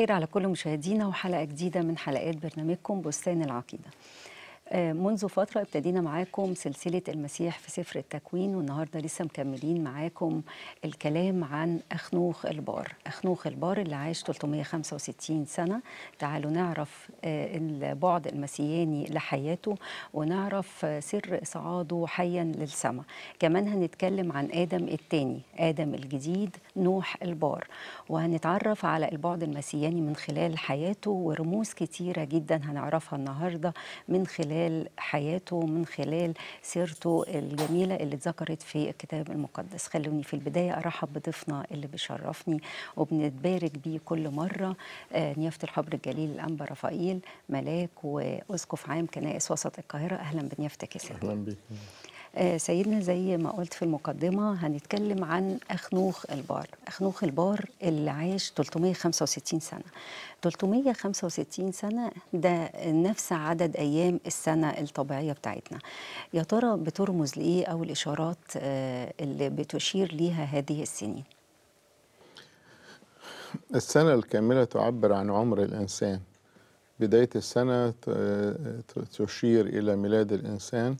الخير على كل مشاهدينا وحلقة جديدة من حلقات برنامجكم بستان العقيدة آه، منذ فترة ابتدينا معاكم سلسلة المسيح في سفر التكوين والنهاردة لسه مكملين معاكم الكلام عن أخنوخ البار أخنوخ البار اللي عاش 365 سنة تعالوا نعرف آه، البعد المسياني لحياته ونعرف آه، سر صعاده حيا للسماء كمان هنتكلم عن آدم الثاني آدم الجديد نوح البار وهنتعرف على البعد المسياني من خلال حياته ورموز كتيرة جدا هنعرفها النهاردة من خلال حياته من خلال سيرته الجميلة اللي اتذكرت في الكتاب المقدس خلوني في البداية أرحب بضيفنا اللي بيشرفني وبنتبارك بيه كل مرة آه، نيافة الحبر الجليل الأنبا رفائيل ملاك وأسقف عام كنائس وسط القاهرة أهلا بنيافتك يا سيدي أهلا بك آه، سيدنا زي ما قلت في المقدمة هنتكلم عن أخنوخ البار أخنوخ البار اللي عاش 365 سنة 365 سنة ده نفس عدد أيام السنة الطبيعية بتاعتنا يا ترى بترمز لإيه أو الإشارات آه، اللي بتشير ليها هذه السنين السنة الكاملة تعبر عن عمر الإنسان بداية السنة تشير إلى ميلاد الإنسان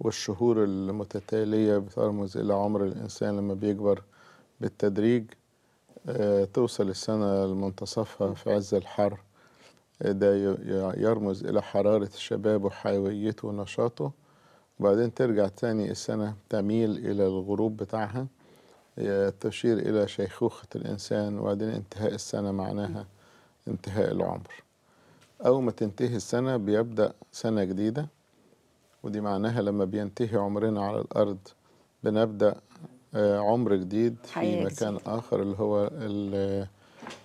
والشهور المتتالية بترمز إلى عمر الإنسان لما بيكبر بالتدريج آه، توصل السنة لمنتصفها في عز الحر آه، ده يرمز إلى حرارة الشباب وحيويته ونشاطه وبعدين ترجع تاني السنة تميل إلى الغروب بتاعها آه، تشير إلى شيخوخة الإنسان وبعدين انتهاء السنة معناها انتهاء العمر أول ما تنتهي السنة بيبدأ سنة جديدة ودي معناها لما بينتهي عمرنا على الأرض بنبدأ آه، عمر جديد في مكان جديد. آخر اللي هو آه،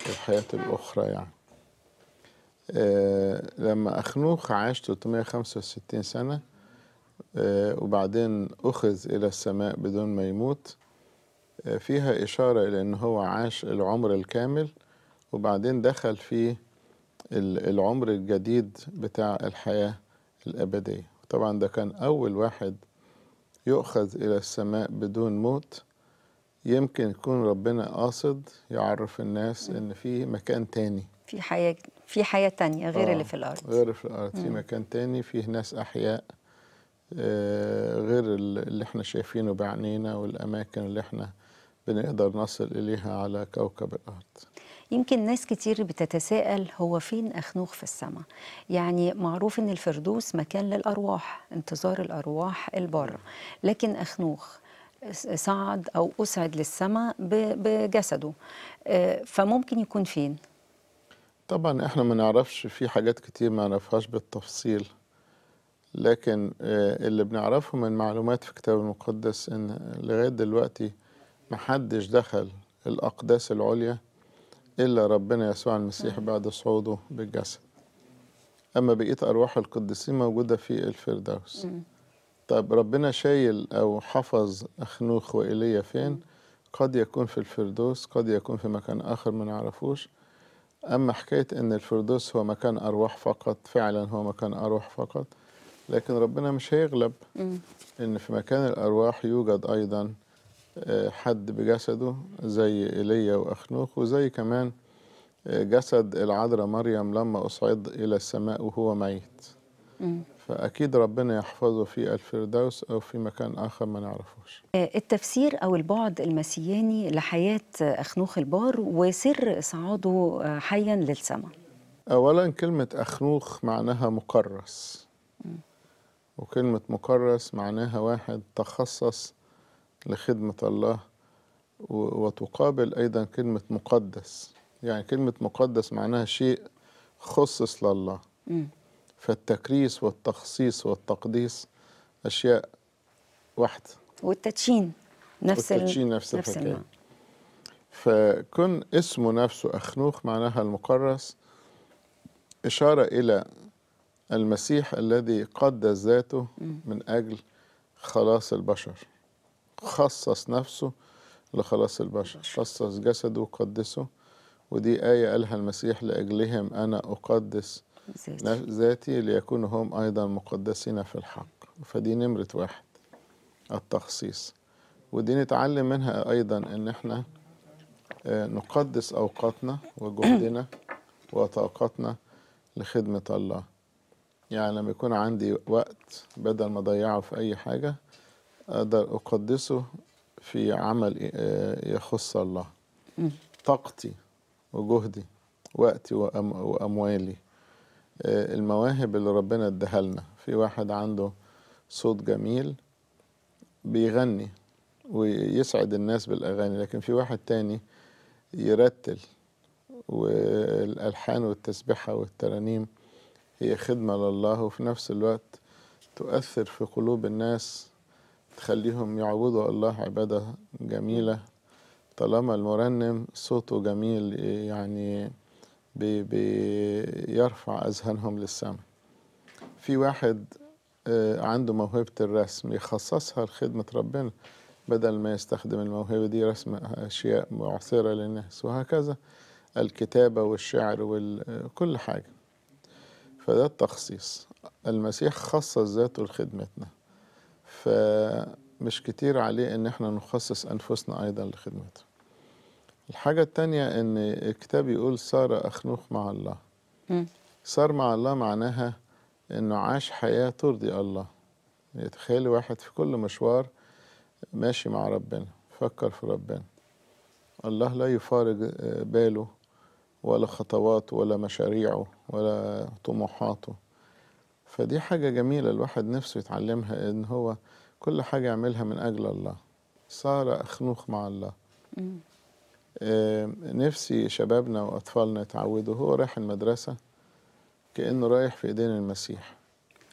الحياة الأخرى يعني آه، لما أخنوخ عاش 365 سنة وبعدين أخذ إلى السماء بدون ما يموت فيها إشارة إلى أن هو عاش العمر الكامل وبعدين دخل في العمر الجديد بتاع الحياة الأبدية طبعا ده كان أول واحد يؤخذ إلى السماء بدون موت يمكن يكون ربنا قاصد يعرف الناس إن في مكان تاني في حياة في حياة تانية غير آه اللي في الأرض غير في الأرض في مكان تاني فيه ناس أحياء آه غير اللي احنا شايفينه بعنينا والأماكن اللي احنا بنقدر نصل إليها على كوكب الأرض يمكن ناس كتير بتتساءل هو فين أخنوخ في السماء يعني معروف أن الفردوس مكان للأرواح انتظار الأرواح البارة لكن أخنوخ صعد أو أسعد للسماء بجسده آه، فممكن يكون فين؟ طبعا احنا ما نعرفش في حاجات كتير ما نعرفهاش بالتفصيل لكن آه، اللي بنعرفه من معلومات في الكتاب المقدس ان لغايه دلوقتي محدش دخل الاقداس العليا إلا ربنا يسوع المسيح بعد صعوده بالجسد أما بقية أرواح القديسين موجودة في الفردوس طب ربنا شايل أو حفظ أخنوخ وإيليا فين قد يكون في الفردوس قد يكون في مكان آخر ما نعرفوش أما حكاية أن الفردوس هو مكان أرواح فقط فعلا هو مكان أرواح فقط لكن ربنا مش هيغلب أن في مكان الأرواح يوجد أيضا حد بجسده زي ايليا واخنوخ وزي كمان آه، جسد العذراء مريم لما اصعد الى السماء وهو ميت فاكيد ربنا يحفظه في الفردوس او في مكان اخر ما نعرفوش آه، التفسير او البعد المسياني لحياه اخنوخ البار وسر صعوده آه، حيا للسماء اولا كلمه اخنوخ معناها مكرس وكلمه مكرس معناها واحد تخصص لخدمة الله وتقابل أيضا كلمة مقدس يعني كلمة مقدس معناها شيء خصص لله فالتكريس والتخصيص والتقديس أشياء واحدة والتدشين نفس والتدشين نفس, نفس الحكاية فكن اسمه نفسه أخنوخ معناها المقرس إشارة إلى المسيح الذي قدس ذاته من أجل خلاص البشر خصص نفسه لخلاص البشر خصص جسده وقدسه ودي آية قالها المسيح لأجلهم أنا أقدس ذاتي ليكونوا هم أيضا مقدسين في الحق فدي نمرة واحد التخصيص ودي نتعلم منها أيضا أن احنا آه، نقدس أوقاتنا وجهدنا وطاقتنا لخدمة الله يعني لما يكون عندي وقت بدل ما أضيعه في أي حاجة أقدر أقدسه في عمل آه، يخص الله طاقتي وجهدي وقتي وأموالي آه، المواهب اللي ربنا اداها لنا في واحد عنده صوت جميل بيغني ويسعد الناس بالأغاني لكن في واحد تاني يرتل والألحان والتسبيحة والترانيم هي خدمة لله وفي نفس الوقت تؤثر في قلوب الناس تخليهم يعودوا الله عبادة جميلة طالما المرنم صوته جميل يعني بي بيرفع أذهانهم للسماء في واحد آه، عنده موهبة الرسم يخصصها لخدمة ربنا بدل ما يستخدم الموهبة دي رسم أشياء معصرة للناس وهكذا الكتابة والشعر وكل حاجة فده التخصيص المسيح خصص ذاته لخدمتنا فمش كتير عليه ان احنا نخصص انفسنا ايضا لخدمته الحاجة التانية ان الكتاب يقول صار اخنوخ مع الله صار مع الله معناها انه عاش حياة ترضي الله يتخيل واحد في كل مشوار ماشي مع ربنا فكر في ربنا الله لا يفارق باله ولا خطواته ولا مشاريعه ولا طموحاته فدي حاجة جميلة الواحد نفسه يتعلمها إن هو كل حاجة يعملها من أجل الله صار أخنوخ مع الله آه نفسي شبابنا وأطفالنا يتعودوا هو رايح المدرسة كأنه رايح في إيدين المسيح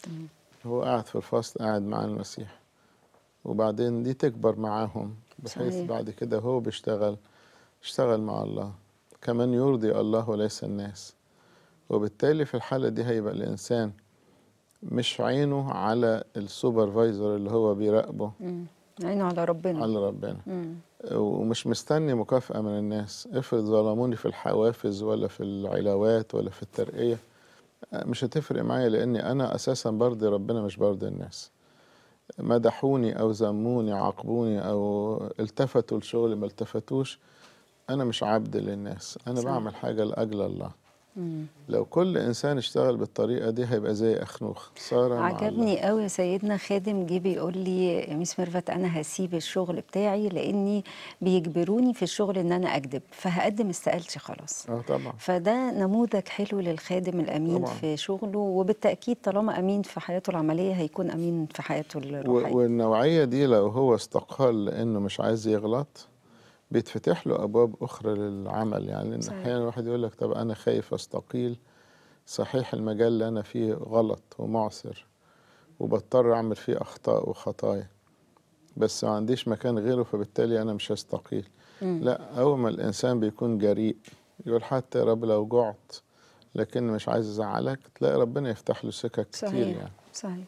مم. هو قاعد في الفصل قاعد مع المسيح وبعدين دي تكبر معاهم بحيث صحيح. بعد كده هو بيشتغل اشتغل مع الله كمان يرضي الله وليس الناس وبالتالي في الحالة دي هيبقى الإنسان مش عينه على السوبرفايزر اللي هو بيراقبه عينه على ربنا على ربنا مم. ومش مستني مكافأة من الناس افرض ظلموني في الحوافز ولا في العلاوات ولا في الترقية مش هتفرق معايا لأني أنا أساسا برضي ربنا مش برضي الناس مدحوني أو ذموني عاقبوني أو التفتوا لشغلي ما التفتوش أنا مش عبد للناس أنا صح. بعمل حاجة لأجل الله مم. لو كل انسان اشتغل بالطريقه دي هيبقى زي اخنوخ ساره عجبني قوي سيدنا خادم جه بيقول لي ميس ميرفت انا هسيب الشغل بتاعي لاني بيجبروني في الشغل ان انا اكذب فهقدم استقالتي خلاص اه طبعا فده نموذج حلو للخادم الامين طبعا. في شغله وبالتاكيد طالما امين في حياته العمليه هيكون امين في حياته الروحيه والنوعيه دي لو هو استقال لانه مش عايز يغلط بيتفتح له ابواب اخرى للعمل يعني لان احيانا الواحد يقول لك طب انا خايف استقيل صحيح المجال اللي انا فيه غلط ومعسر وبضطر اعمل فيه اخطاء وخطايا بس ما عنديش مكان غيره فبالتالي انا مش هستقيل مم. لا اول ما الانسان بيكون جريء يقول حتى يا رب لو جعت لكن مش عايز ازعلك تلاقي ربنا يفتح له سكك كتير صحيح. يعني صحيح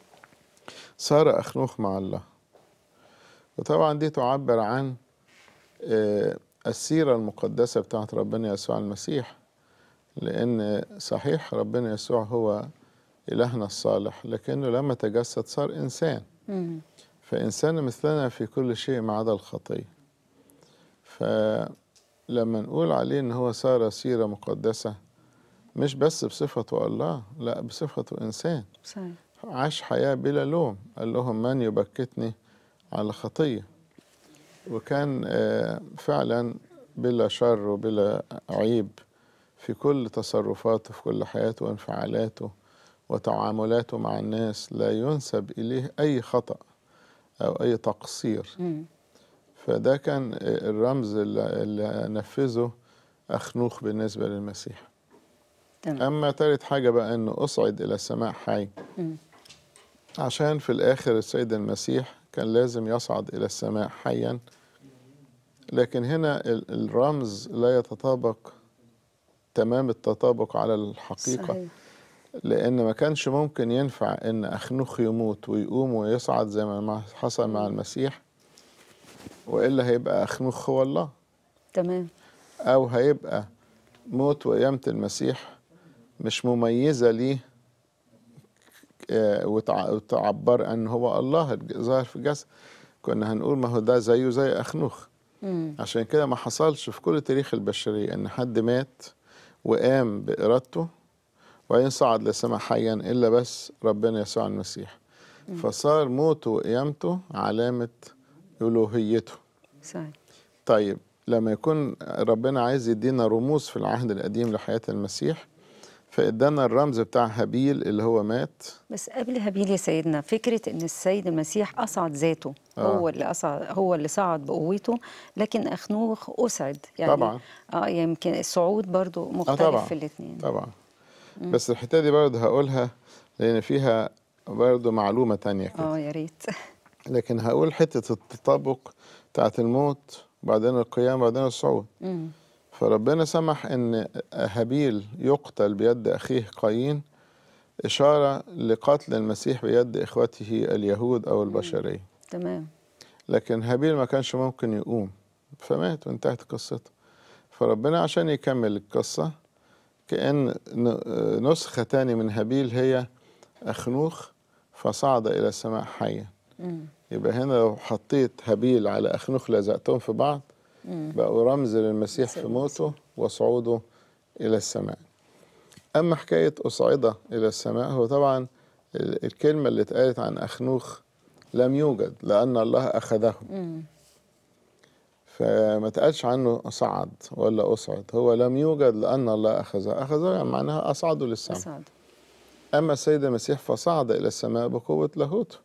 صار اخنوخ مع الله وطبعا دي تعبر عن آه، السيرة المقدسة بتاعت ربنا يسوع المسيح لأن صحيح ربنا يسوع هو إلهنا الصالح لكنه لما تجسد صار إنسان فإنسان مثلنا في كل شيء ما عدا الخطية فلما نقول عليه إن هو صار سيرة مقدسة مش بس بصفته الله لا بصفته إنسان صحيح. عاش حياة بلا لوم قال لهم من يبكتني على خطية وكان آه، فعلا بلا شر وبلا عيب في كل تصرفاته في كل حياته وانفعالاته وتعاملاته مع الناس لا ينسب إليه أي خطأ أو أي تقصير فده كان آه، الرمز اللي نفذه أخنوخ بالنسبة للمسيح تمام. أما تالت حاجة بقى أنه أصعد إلى السماء حي عشان في الآخر السيد المسيح كان لازم يصعد إلى السماء حيا لكن هنا الرمز لا يتطابق تمام التطابق على الحقيقة صحيح. لأن ما كانش ممكن ينفع أن أخنوخ يموت ويقوم ويصعد زي ما حصل مع المسيح وإلا هيبقى أخنوخ هو الله تمام أو هيبقى موت وقيامة المسيح مش مميزة ليه آه، وتعبر أن هو الله ظاهر في الجسد كنا هنقول ما هو ده زيه زي أخنوخ مم. عشان كده ما حصلش في كل تاريخ البشرية إن حد مات وقام بإرادته وبعدين صعد لسماء حيا إلا بس ربنا يسوع المسيح مم. فصار موته وقيامته علامة ألوهيته صحيح طيب لما يكون ربنا عايز يدينا رموز في العهد القديم لحياة المسيح فادانا الرمز بتاع هابيل اللي هو مات بس قبل هابيل يا سيدنا فكره ان السيد المسيح اصعد ذاته آه. هو اللي اصعد هو اللي صعد بقوته لكن اخنوخ اسعد يعني طبعا اه يمكن الصعود برضو آه، مختلف آه طبعا. في الاثنين طبعا م. بس الحته دي برضه هقولها لان فيها برضه معلومه تانية كده اه يا ريت لكن هقول حته التطابق بتاعت الموت بعدين القيام بعدين الصعود م. فربنا سمح ان هابيل يقتل بيد اخيه قايين اشاره لقتل المسيح بيد اخوته اليهود او البشريه تمام لكن هابيل ما كانش ممكن يقوم فمات وانتهت قصته فربنا عشان يكمل القصه كان نسخه تاني من هابيل هي اخنوخ فصعد الى السماء حيا يبقى هنا لو حطيت هابيل على اخنوخ لزقتهم في بعض بقوا رمز للمسيح في موته وصعوده إلى السماء أما حكاية أصعد إلى السماء هو طبعا الكلمة اللي اتقالت عن أخنوخ لم يوجد لأن الله أخذه فما تقالش عنه صعد ولا أصعد هو لم يوجد لأن الله أخذه أخذه يعني معناها أصعده للسماء أصعد. أما السيد المسيح فصعد إلى السماء بقوة لاهوته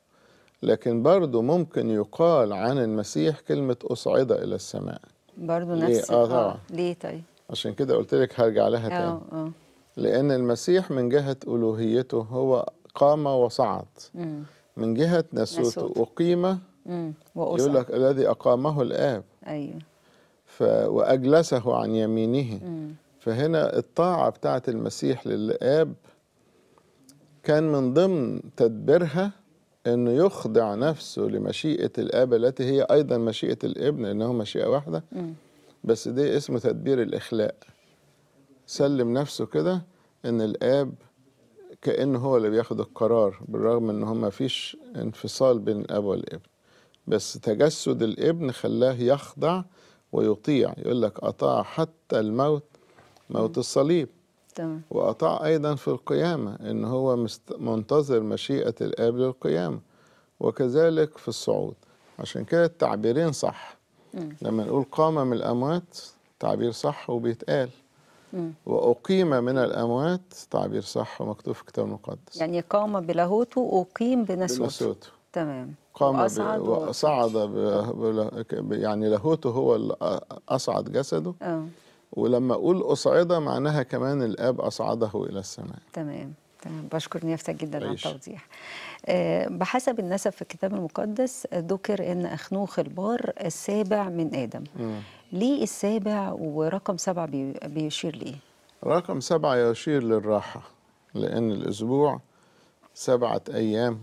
لكن برضه ممكن يقال عن المسيح كلمة أصعد إلى السماء برضه نفس ليه؟ آه آه. ليه طيب؟ عشان كده قلت لك هرجع لها تاني آه. آه. لأن المسيح من جهة ألوهيته هو قام وصعد مم. من جهة نسوته أقيم يقول لك الذي أقامه الآب أيوه ف... وأجلسه عن يمينه مم. فهنا الطاعة بتاعة المسيح للآب كان من ضمن تدبيرها انه يخضع نفسه لمشيئه الاب التي هي ايضا مشيئه الابن لانه مشيئه واحده بس دي اسمه تدبير الاخلاء سلم نفسه كده ان الاب كانه هو اللي بياخد القرار بالرغم ان هو فيش انفصال بين الاب والابن بس تجسد الابن خلاه يخضع ويطيع يقول لك اطاع حتى الموت موت الصليب تمام. وأطاع أيضا في القيامة إن هو منتظر مشيئة الآب للقيامة وكذلك في الصعود عشان كده التعبيرين صح مم. لما نقول قام من الأموات تعبير صح وبيتقال وأقيم من الأموات تعبير صح ومكتوب في الكتاب المقدس يعني قام بلاهوته وأقيم بنسوته بنسوته تمام قام وأصعد, وصعد وأصعد ب... ب... يعني لاهوته هو اللي أصعد جسده أوه. ولما أقول أصعد معناها كمان الآب أصعده إلى السماء تمام تمام بشكر نيافتك جدا على التوضيح آه، بحسب النسب في الكتاب المقدس ذكر ان اخنوخ البار السابع من ادم م. ليه السابع ورقم سبعة بيشير ليه رقم سبعة يشير للراحة لأن الأسبوع سبعة أيام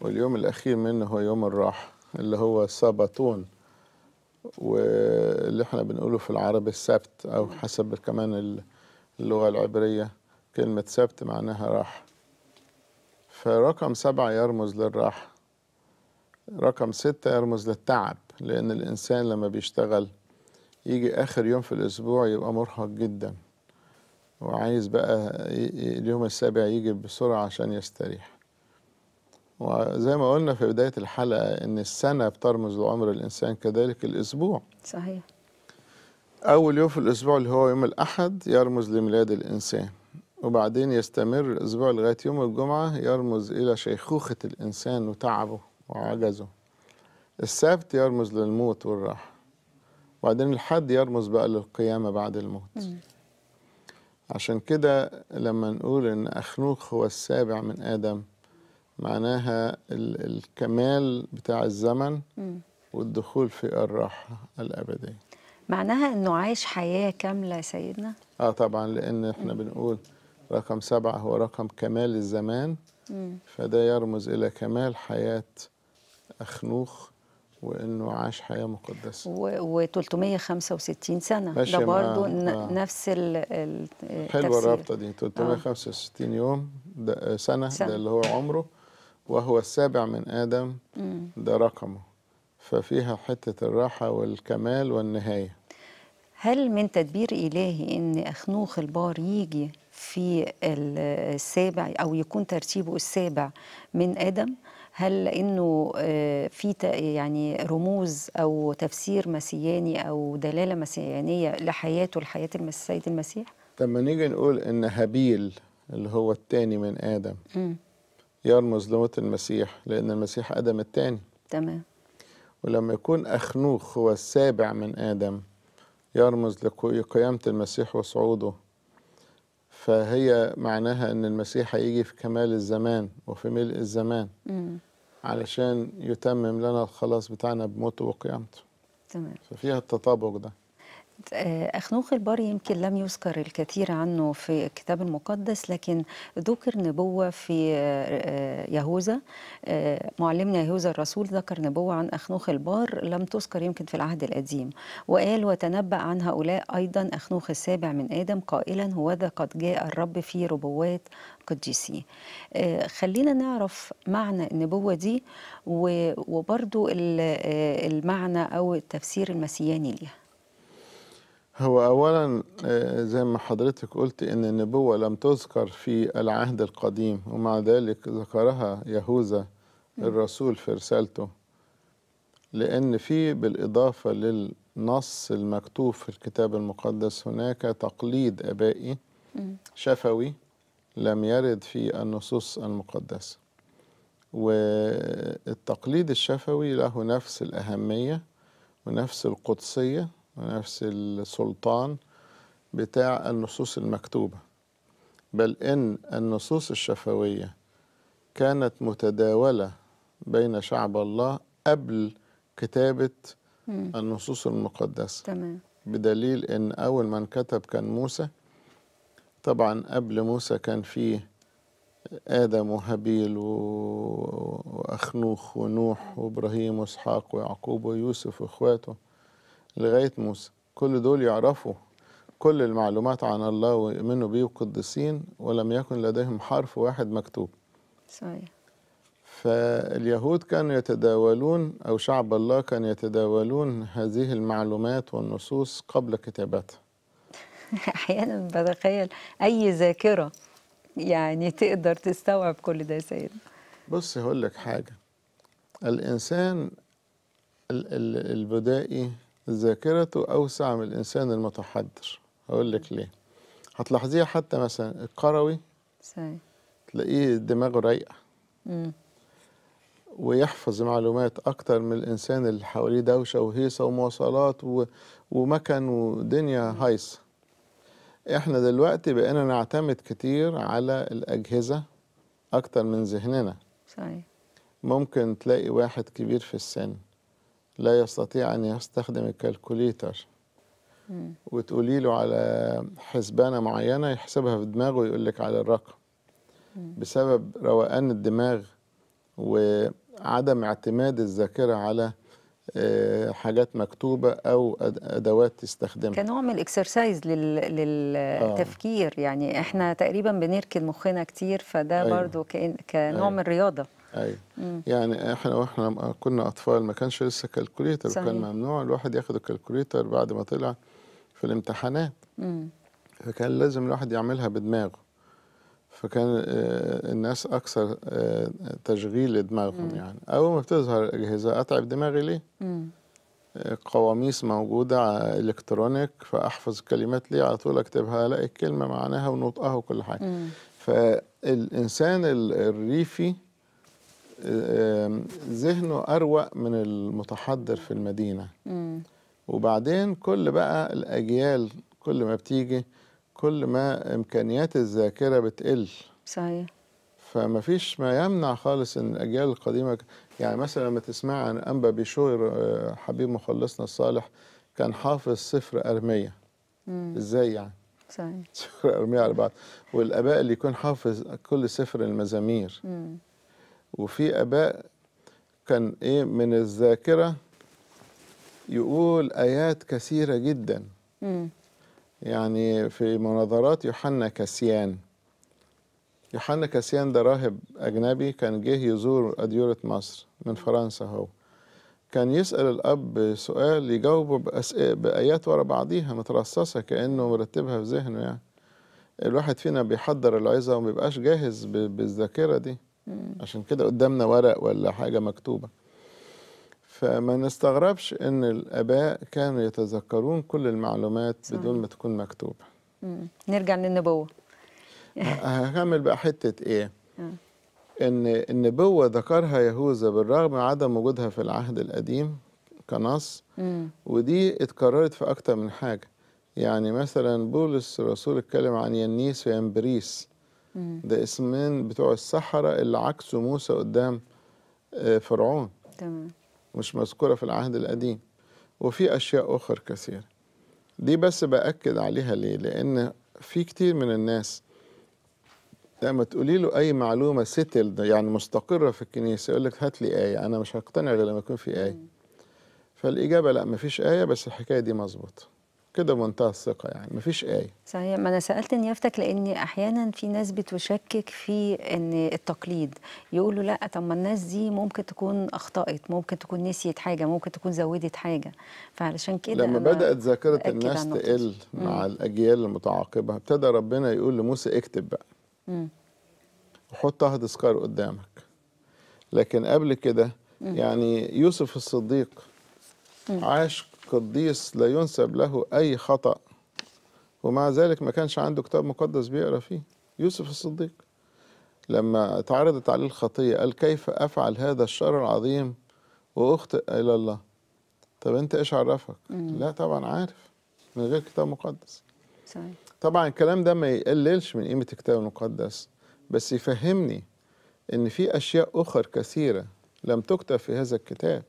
واليوم الأخير منه هو يوم الراحة اللي هو سبتون واللي احنا بنقوله في العربي السبت او حسب كمان اللغه العبريه كلمه سبت معناها راحه فرقم سبعة يرمز للراحة رقم ستة يرمز للتعب لأن الإنسان لما بيشتغل يجي آخر يوم في الأسبوع يبقى مرهق جدا وعايز بقى اليوم السابع يجي بسرعة عشان يستريح وزي ما قلنا في بداية الحلقة أن السنة بترمز لعمر الإنسان كذلك الأسبوع صحيح أول يوم في الأسبوع اللي هو يوم الأحد يرمز لميلاد الإنسان وبعدين يستمر الأسبوع لغاية يوم الجمعة يرمز إلى شيخوخة الإنسان وتعبه وعجزه السبت يرمز للموت والراحة وبعدين الحد يرمز بقى للقيامة بعد الموت م. عشان كده لما نقول إن أخنوخ هو السابع من آدم معناها الكمال بتاع الزمن والدخول في الراحة الأبدية معناها أنه عايش حياة كاملة يا سيدنا؟ آه طبعا لأن إحنا بنقول رقم سبعة هو رقم كمال الزمان فده يرمز إلى كمال حياة أخنوخ وانه عاش حياه مقدسه و 365 سنه ده برضه آه. نفس التفسير حلوه الرابطه دي 365 آه. يوم ده سنة, سنه ده اللي هو عمره وهو السابع من آدم ده رقمه ففيها حتة الراحة والكمال والنهاية هل من تدبير إلهي إن أخنوخ البار يجي في السابع أو يكون ترتيبه السابع من آدم هل لانه آه، في يعني رموز او تفسير مسياني او دلاله مسيانيه لحياته لحياه السيد المسيح؟ طب ما نيجي نقول ان هابيل اللي هو الثاني من ادم يرمز لموت المسيح لأن المسيح آدم الثاني تمام ولما يكون أخنوخ هو السابع من آدم يرمز لقيامة المسيح وصعوده فهي معناها أن المسيح هيجي في كمال الزمان وفي ملء الزمان مم. علشان يتمم لنا الخلاص بتاعنا بموته وقيامته تمام ففيها التطابق ده أخنوخ البار يمكن لم يذكر الكثير عنه في الكتاب المقدس لكن ذكر نبوة في آه، يهوذا آه، معلمنا يهوذا الرسول ذكر نبوة عن أخنوخ البار لم تذكر يمكن في العهد القديم وقال وتنبأ عن هؤلاء أيضا أخنوخ السابع من آدم قائلا هوذا قد جاء الرب في ربوات قديسي آه، خلينا نعرف معنى النبوة دي وبرضو المعنى أو التفسير المسياني ليها هو أولا آه، زي ما حضرتك قلت إن النبوة لم تذكر في العهد القديم ومع ذلك ذكرها يهوذا الرسول في رسالته لأن في بالإضافة للنص المكتوب في الكتاب المقدس هناك تقليد أبائي شفوي لم يرد في النصوص المقدسة والتقليد الشفوي له نفس الأهمية ونفس القدسية نفس السلطان بتاع النصوص المكتوبة بل إن النصوص الشفوية كانت متداولة بين شعب الله قبل كتابة النصوص المقدسة تمام. بدليل إن أول من كتب كان موسى طبعا قبل موسى كان فيه آدم وهابيل وأخنوخ ونوح وإبراهيم وإسحاق ويعقوب ويوسف وإخواته لغاية موسى كل دول يعرفوا كل المعلومات عن الله ويؤمنوا بيه وقدسين ولم يكن لديهم حرف واحد مكتوب صحيح فاليهود كانوا يتداولون أو شعب الله كان يتداولون هذه المعلومات والنصوص قبل كتابتها أحيانا بتخيل أي ذاكرة يعني تقدر تستوعب كل ده يا سيد بص هقول لك حاجة الإنسان البدائي ذاكرته أوسع من الإنسان المتحضر اقول لك ليه هتلاحظيها حتى مثلا القروي صحيح تلاقيه دماغه رايقة ويحفظ معلومات أكتر من الإنسان اللي حواليه دوشة وهيصة ومواصلات و... ومكن ودنيا هايصة إحنا دلوقتي بقينا نعتمد كتير على الأجهزة أكتر من ذهننا صحيح ممكن تلاقي واحد كبير في السن لا يستطيع أن يستخدم الكالكوليتر وتقولي له على حسبانة معينة يحسبها في دماغه ويقول لك على الرقم بسبب روقان الدماغ وعدم اعتماد الذاكرة على آه، حاجات مكتوبة أو أدوات تستخدمها كنوع من الإكسرسايز للتفكير آه. يعني إحنا تقريبا بنركن مخنا كتير فده أيوه. برضو كنوع أيوه. من الرياضة ايوه يعني احنا واحنا كنا اطفال ما كانش لسه كالكوليتر صحيح. وكان ممنوع الواحد ياخد الكالكوليتر بعد ما طلع في الامتحانات مم. فكان لازم الواحد يعملها بدماغه فكان آه، الناس اكثر آه، تشغيل لدماغهم مم. يعني اول ما بتظهر الاجهزه اتعب دماغي ليه مم. آه، قواميس موجوده الكترونيك فاحفظ الكلمات ليه على طول اكتبها الاقي الكلمه معناها ونطقها وكل حاجه مم. فالانسان الريفي ذهنه أروق من المتحضر في المدينة وبعدين كل بقى الأجيال كل ما بتيجي كل ما إمكانيات الذاكرة بتقل صحيح فما فيش ما يمنع خالص ان الاجيال القديمه يعني مثلا لما تسمع عن انبا بيشور آه، حبيب مخلصنا الصالح كان حافظ سفر ارميه ازاي يعني صحيح سفر ارميه على بعض والاباء اللي يكون حافظ كل سفر المزامير وفي اباء كان ايه من الذاكره يقول ايات كثيره جدا م. يعني في مناظرات يوحنا كسيان يوحنا كسيان ده راهب اجنبي كان جه يزور اديوره مصر من فرنسا هو كان يسال الاب سؤال يجاوبه بأس... بايات ورا بعضيها مترصصه كانه مرتبها في ذهنه يعني الواحد فينا بيحضر العظه وما بيبقاش جاهز بالذاكره دي عشان كده قدامنا ورق ولا حاجة مكتوبة فما نستغربش ان الاباء كانوا يتذكرون كل المعلومات صح. بدون ما تكون مكتوبه مم. نرجع للنبوه هكمل بقى حته ايه مم. آه. ان النبوه ذكرها يهوذا بالرغم عدم وجودها في العهد القديم كنص مم. ودي اتكررت في اكتر من حاجه يعني مثلا بولس الرسول اتكلم عن ينيس وينبريس ده اسمين بتوع السحرة اللي عكسوا موسى قدام آه، فرعون تمام مش مذكورة في العهد القديم وفي أشياء أخر كثيرة دي بس بأكد عليها ليه لأن في كتير من الناس لما تقولي له أي معلومة ستل يعني مستقرة في الكنيسة يقول لك هات لي آية أنا مش هقتنع غير لما يكون في آية فالإجابة لا مفيش آية بس الحكاية دي مظبوطة كده بمنتهى الثقه يعني مفيش ايه صحيح ما انا سالت نيافتك لان احيانا في ناس بتشكك في ان التقليد يقولوا لا طب ما الناس دي ممكن تكون اخطات ممكن تكون نسيت حاجه ممكن تكون زودت حاجه فعلشان كده لما بدات ذاكره الناس تقل مع الاجيال المتعاقبه ابتدى ربنا يقول لموسى اكتب بقى مم. وحط تذكار قدامك لكن قبل كده يعني يوسف الصديق عاش قديس لا ينسب له أي خطأ ومع ذلك ما كانش عنده كتاب مقدس بيقرأ فيه يوسف الصديق لما تعرضت عليه الخطية قال كيف أفعل هذا الشر العظيم وأخطئ إلى الله طب أنت إيش عرفك مم. لا طبعا عارف من غير كتاب مقدس صحيح. طبعا الكلام ده ما يقللش من قيمة الكتاب المقدس بس يفهمني ان في اشياء اخر كثيره لم تكتب في هذا الكتاب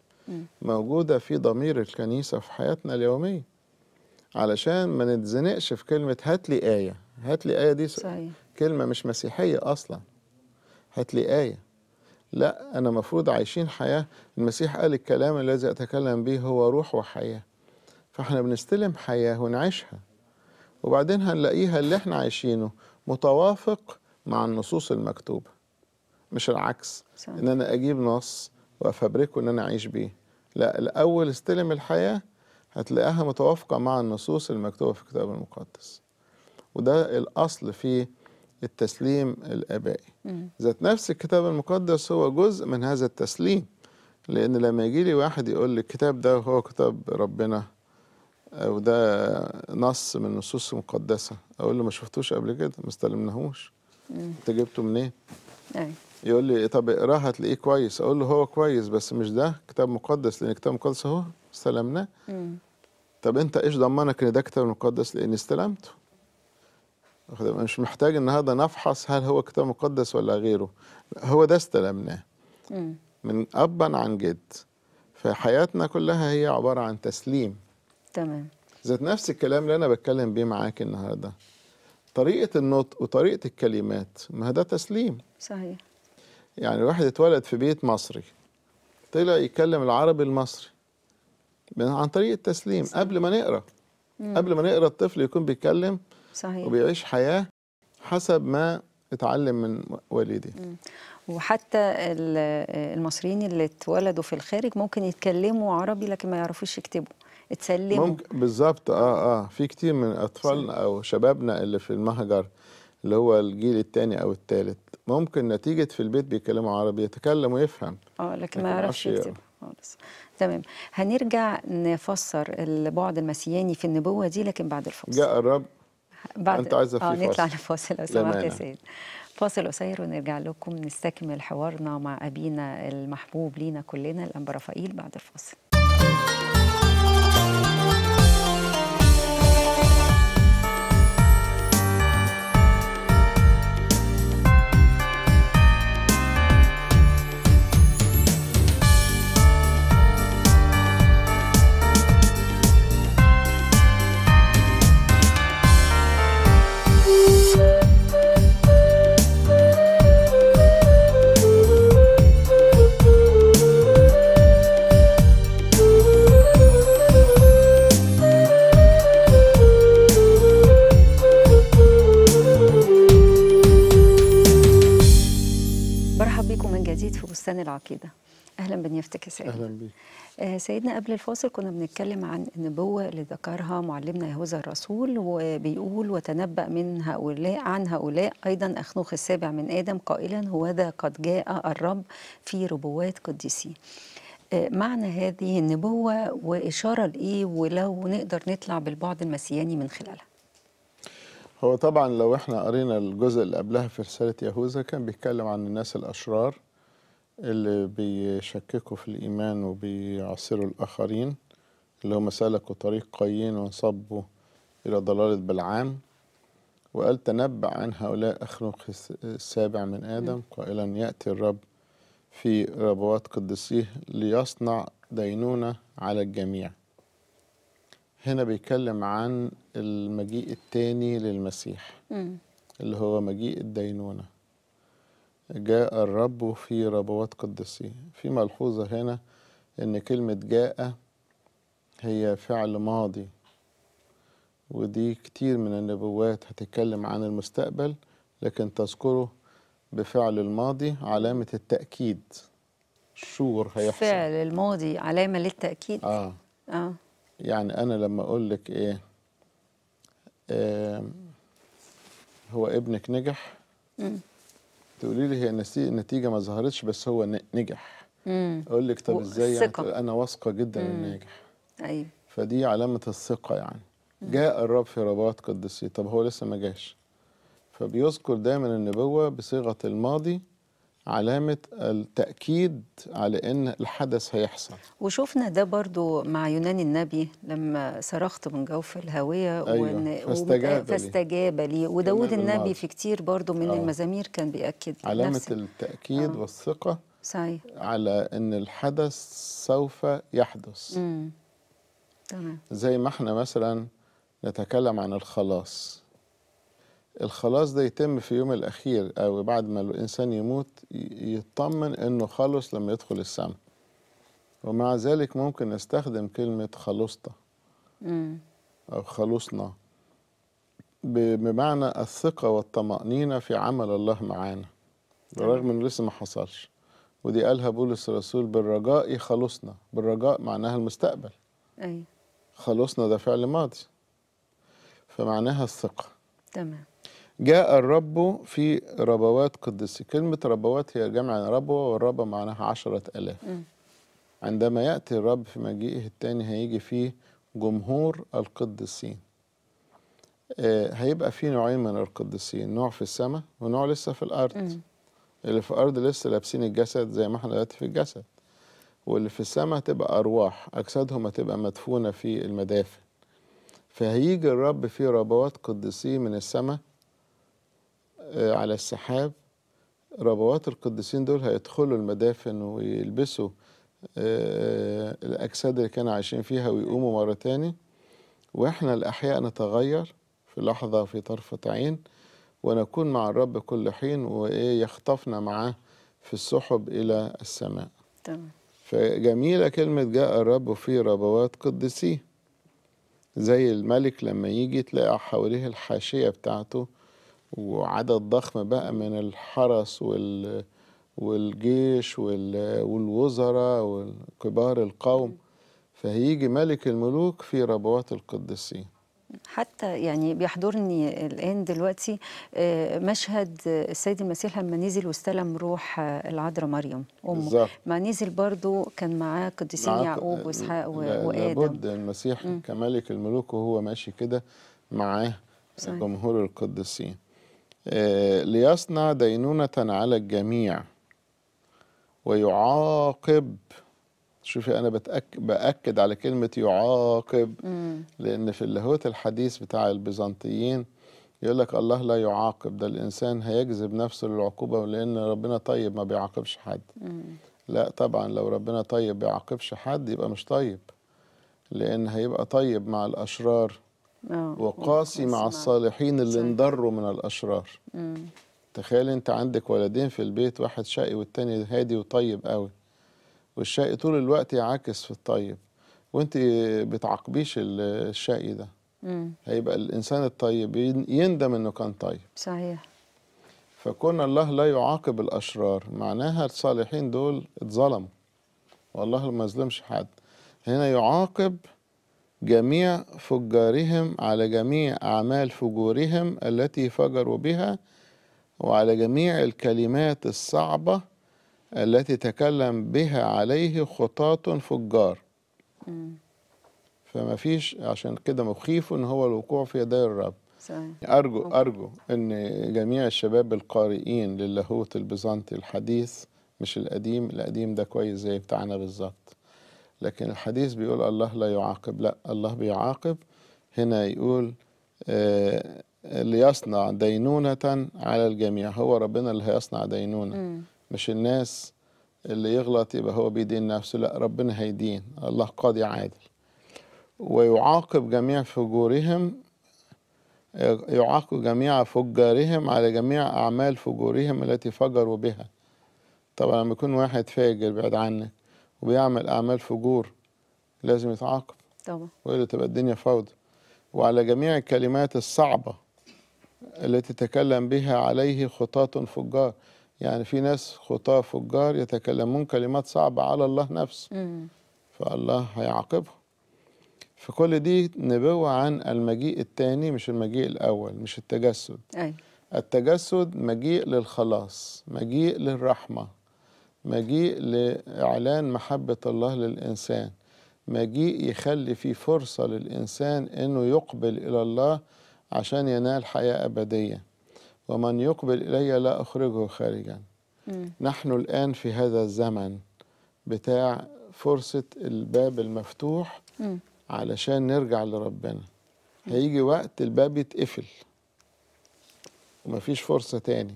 موجودة في ضمير الكنيسة في حياتنا اليومية علشان ما نتزنقش في كلمة هات لي آية هات لي آية دي صحيح. كلمة مش مسيحية أصلا هات لي آية لا أنا مفروض عايشين حياة المسيح قال الكلام الذي أتكلم به هو روح وحياة فاحنا بنستلم حياة ونعيشها وبعدين هنلاقيها اللي احنا عايشينه متوافق مع النصوص المكتوبة مش العكس صحيح. ان انا اجيب نص وافبركه ان انا اعيش بيه لا الأول استلم الحياة هتلاقيها متوافقة مع النصوص المكتوبة في الكتاب المقدس وده الأصل في التسليم الآبائي ذات نفس الكتاب المقدس هو جزء من هذا التسليم لأن لما يجي لي واحد يقول لي الكتاب ده هو كتاب ربنا أو ده نص من النصوص المقدسة أقول له ما شفتوش قبل كده ما استلمناهوش أنت جبته منين؟ إيه؟ يقول لي طب اقراها تلاقيه كويس اقول له هو كويس بس مش ده كتاب مقدس لان كتاب مقدس اهو استلمناه طب انت ايش ضمنك ان ده كتاب مقدس لاني استلمته مش محتاج النهارده نفحص هل هو كتاب مقدس ولا غيره هو ده استلمناه من ابا عن جد فحياتنا كلها هي عباره عن تسليم تمام ذات نفس الكلام اللي انا بتكلم بيه معاك النهارده طريقه النطق وطريقه الكلمات ما ده تسليم صحيح يعني واحد اتولد في بيت مصري طلع يتكلم العربي المصري عن طريق التسليم صحيح. قبل ما نقرا مم. قبل ما نقرا الطفل يكون بيتكلم صحيح وبيعيش حياه حسب ما اتعلم من والديه وحتى المصريين اللي اتولدوا في الخارج ممكن يتكلموا عربي لكن ما يعرفوش يكتبوا اتسلموا ممكن بالظبط اه اه في كتير من اطفالنا او شبابنا اللي في المهجر اللي هو الجيل الثاني او الثالث ممكن نتيجه في البيت بيتكلموا عربي يتكلم ويفهم اه لكن ما يعرفش يكتب خالص تمام هنرجع نفسر البعد المسياني في النبوه دي لكن بعد الفاصل جاء الرب بعد انت عايزه في آه نطلع لفاصل لو سمحت يا سيد فاصل قصير ونرجع لكم نستكمل حوارنا مع ابينا المحبوب لينا كلنا الانبا رافائيل بعد الفاصل فستان العقيده اهلا بنيافتك يا سيدنا اهلا بيك آه، سيدنا قبل الفاصل كنا بنتكلم عن النبوه اللي ذكرها معلمنا يهوذا الرسول وبيقول وتنبأ من هؤلاء عن هؤلاء ايضا اخنوخ السابع من ادم قائلا هوذا قد جاء الرب في ربوات قديسين آه، معنى هذه النبوه واشاره لايه ولو نقدر نطلع بالبعد المسياني من خلالها هو طبعا لو احنا قرينا الجزء اللي قبلها في رساله يهوذا كان بيتكلم عن الناس الاشرار اللي بيشككوا في الإيمان وبيعصروا الآخرين اللي هم سلكوا طريق قايين وانصبوا إلى ضلالة بلعام وقال تنبأ عن هؤلاء أخلق السابع من آدم قائلا يأتي الرب في ربوات قدسيه ليصنع دينونة على الجميع هنا بيتكلم عن المجيء الثاني للمسيح اللي هو مجيء الدينونه جاء الرب في ربوات قدسيه في ملحوظة هنا ان كلمة جاء هي فعل ماضي ودي كتير من النبوات هتتكلم عن المستقبل لكن تذكره بفعل الماضي علامة التأكيد شور هيحصل فعل الماضي علامة للتأكيد آه. آه. يعني أنا لما أقول لك إيه آه هو ابنك نجح تقولي لي هي النتيجه ما ظهرتش بس هو نجح اقول لك طب ازاي يعني؟ انا واثقه جدا انه نجح ايوه فدي علامه الثقه يعني مم. جاء الرب في رباط قدسي طب هو لسه ما جاش فبيذكر دايما النبوه بصيغه الماضي علامة التأكيد على أن الحدث هيحصل وشوفنا ده برضو مع يونان النبي لما صرخت من جوف الهاوية أيوة وإن فاستجاب, فاستجاب لي, لي. وداود النبي في كتير برضو من آه. المزامير كان بيأكد علامة نفسي. التأكيد آه. والثقة صحيح. على أن الحدث سوف يحدث مم. تمام زي ما احنا مثلا نتكلم عن الخلاص الخلاص ده يتم في يوم الأخير أو بعد ما الإنسان يموت يطمن إنه خلص لما يدخل السماء ومع ذلك ممكن نستخدم كلمة خلصت أو خلصنا بمعنى الثقة والطمأنينة في عمل الله معانا بالرغم إنه لسه ما حصلش ودي قالها بولس الرسول بالرجاء خلصنا بالرجاء معناها المستقبل أي خلصنا ده فعل ماضي فمعناها الثقة تمام جاء الرب في ربوات قدسي كلمة ربوات هي جمع ربوة والربة معناها عشرة ألاف م. عندما يأتي الرب في مجيئه الثاني هيجي فيه جمهور القديسين آه هيبقى في نوعين من القديسين نوع في السماء ونوع لسه في الأرض م. اللي في الأرض لسه لابسين الجسد زي ما احنا دلوقتي في الجسد واللي في السماء تبقى أرواح أجسادهم هتبقى مدفونة في المدافن فهيجي الرب في ربوات قديسيه من السماء آه، على السحاب ربوات القديسين دول هيدخلوا المدافن ويلبسوا آه، الأجساد اللي كانوا عايشين فيها ويقوموا مرة تاني وإحنا الأحياء نتغير في لحظة في طرفة عين ونكون مع الرب كل حين وإيه يخطفنا معاه في السحب إلى السماء تمام فجميلة كلمة جاء الرب في ربوات قدسيه زي الملك لما يجي تلاقي حواليه الحاشية بتاعته وعدد ضخم بقى من الحرس وال والجيش وال... والوزراء وكبار القوم فهيجي ملك الملوك في ربوات القديسين حتى يعني بيحضرني الآن دلوقتي آه، مشهد السيد المسيح لما نزل واستلم روح آه، العذراء مريم أمه ما نزل برضو كان معاه قديسين يعقوب آه، وإسحاق وآدم لابد المسيح م. كملك الملوك وهو ماشي كده معاه جمهور القديسين آه، ليصنع دينونة على الجميع ويعاقب شوفي أنا بتأك بأكد على كلمة يعاقب لأن في اللاهوت الحديث بتاع البيزنطيين يقول لك الله لا يعاقب ده الإنسان هيجذب نفسه للعقوبة لأن ربنا طيب ما بيعاقبش حد لا طبعا لو ربنا طيب بيعاقبش حد يبقى مش طيب لأن هيبقى طيب مع الأشرار آه. وقاسي مع الصالحين اللي انضروا من الأشرار مم. تخيل انت عندك ولدين في البيت واحد شقي والتاني هادي وطيب قوي والشقي طول الوقت يعاكس في الطيب وانت بتعاقبيش الشقي ده مم. هيبقى الانسان الطيب يندم انه كان طيب صحيح فكون الله لا يعاقب الاشرار معناها الصالحين دول اتظلموا والله ما يظلمش حد هنا يعاقب جميع فجارهم على جميع أعمال فجورهم التي فجروا بها وعلى جميع الكلمات الصعبة التي تكلم بها عليه خطاة فجار فما فيش عشان كده مخيف ان هو الوقوع في يدي الرب صحيح. ارجو ارجو ان جميع الشباب القارئين للاهوت البيزنطي الحديث مش القديم القديم ده كويس زي بتاعنا بالظبط لكن الحديث بيقول الله لا يعاقب لا الله بيعاقب هنا يقول آه، ليصنع دينونة على الجميع هو ربنا اللي هيصنع دينونة م. مش الناس اللي يغلط يبقى هو بيدين نفسه لا ربنا هيدين الله قاضي عادل ويعاقب جميع فجورهم آه، يعاقب جميع فجارهم على جميع أعمال فجورهم التي فجروا بها طبعا لما يكون واحد فاجر بعد عنك وبيعمل أعمال فجور لازم يتعاقب طبعا وإلا تبقى الدنيا فوضى وعلى جميع الكلمات الصعبة التي تكلم بها عليه خطاة فجار يعني في ناس خطاة فجار يتكلمون كلمات صعبة على الله نفسه فالله هيعاقبهم فكل دي نبوة عن المجيء الثاني مش المجيء الأول مش التجسد أي. أيوة. التجسد مجيء للخلاص مجيء للرحمة مجيء لإعلان محبة الله للإنسان مجيء يخلي فيه فرصة للإنسان أنه يقبل إلى الله عشان ينال حياة أبدية ومن يقبل إلي لا أخرجه خارجا م. نحن الآن في هذا الزمن بتاع فرصة الباب المفتوح م. علشان نرجع لربنا م. هيجي وقت الباب يتقفل ومفيش فرصة تاني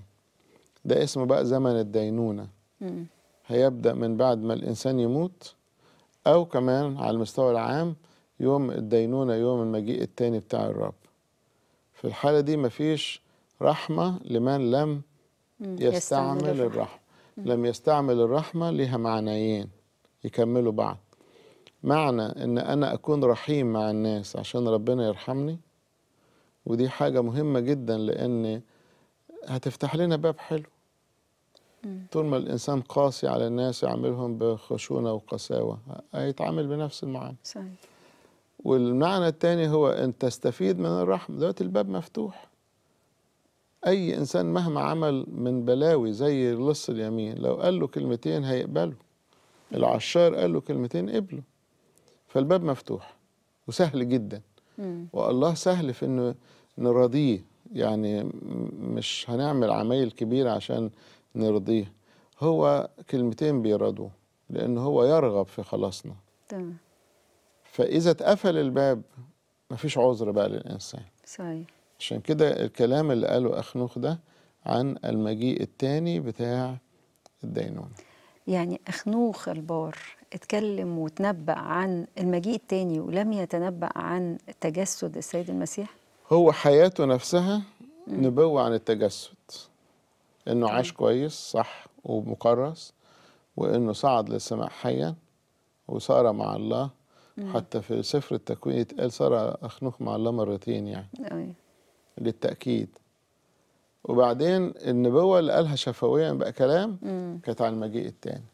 ده اسمه بقى زمن الدينونة هيبدأ من بعد ما الإنسان يموت أو كمان على المستوى العام يوم الدينونة يوم المجيء التاني بتاع الرب في الحالة دي مفيش رحمة لمن لم يستعمل الرحمة لم يستعمل الرحمة لها معنيين يكملوا بعض معنى ان انا اكون رحيم مع الناس عشان ربنا يرحمني ودي حاجة مهمة جدا لان هتفتح لنا باب حلو طول ما الإنسان قاسي على الناس يعاملهم بخشونة وقساوة هيتعامل بنفس المعامل صحيح والمعنى الثاني هو أن تستفيد من الرحمة دلوقتي الباب مفتوح أي إنسان مهما عمل من بلاوي زي لص اليمين لو قال له كلمتين هيقبله العشار قال له كلمتين قبله فالباب مفتوح وسهل جدا والله سهل في أنه نراضيه يعني مش هنعمل عمايل كبيرة عشان نرضيه هو كلمتين بيرضوا لأن هو يرغب في خلاصنا تمام فإذا اتقفل الباب مفيش عذر بقى للإنسان صحيح عشان كده الكلام اللي قاله أخ نوخ ده عن المجيء الثاني بتاع الدينونة يعني أخنوخ البار اتكلم وتنبأ عن المجيء الثاني ولم يتنبأ عن تجسد السيد المسيح؟ هو حياته نفسها نبوة عن التجسد انه عاش كويس صح ومكرس وانه صعد للسماء حيا وسار مع الله حتى في سفر التكوين يتقال سارة أخنوخ مع الله مرتين يعني أوي. للتأكيد وبعدين النبوة اللي قالها شفويا بقى كلام كانت عن المجيء التاني